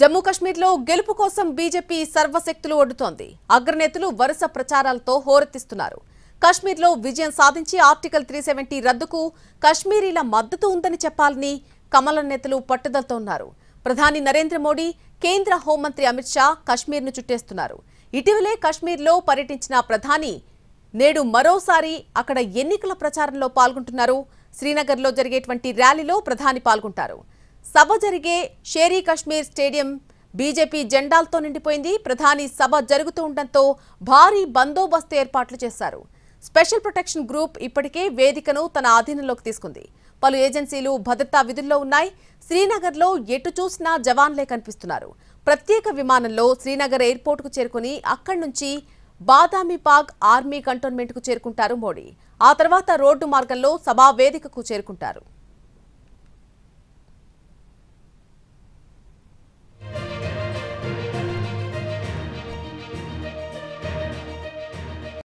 జమ్మూ కశ్మీర్లో గెలుపు కోసం బీజేపీ సర్వశక్తులు ఒడ్డుతోంది అగ్రనేతలు వరుస ప్రచారాలతో హోరెత్తిస్తున్నారు కశ్మీర్లో విజయం సాధించి ఆర్టికల్ త్రీ సెవెంటీ రద్దుకు కశ్మీరీల మద్దతు ఉందని చెప్పాలని కమలం నేతలు పట్టుదలతో ఉన్నారు ప్రధాని నరేంద్ర మోడీ కేంద్ర హోంమంత్రి అమిత్ షా కశ్మీర్ను చుట్టేస్తున్నారు ఇటీవలే కశ్మీర్లో పర్యటించిన ప్రధాని నేడు మరోసారి అక్కడ ఎన్నికల ప్రచారంలో పాల్గొంటున్నారు శ్రీనగర్లో జరిగేటువంటి ర్యాలీలో ప్రధాని పాల్గొంటారు సభ జరిగే షేరీ కశ్మీర్ స్టేడియం బీజేపీ జెండాలతో నిండిపోయింది ప్రధాని సభ జరుగుతూ ఉండటంతో భారీ బందోబస్తు ఏర్పాట్లు చేశారు స్పెషల్ ప్రొటెక్షన్ గ్రూప్ ఇప్పటికే వేదికను తన ఆధీనంలోకి తీసుకుంది పలు ఏజెన్సీలు భద్రతా విధుల్లో ఉన్నాయి శ్రీనగర్లో ఎటు చూసినా జవాన్లే కనిపిస్తున్నారు ప్రత్యేక విమానంలో శ్రీనగర్ ఎయిర్పోర్ట్కు చేరుకుని అక్కడి నుంచి బాదామిపాగ్ ఆర్మీ కంటోన్మెంట్కు చేరుకుంటారు మోడీ ఆ తర్వాత రోడ్డు మార్గంలో సభా వేదికకు చేరుకుంటారు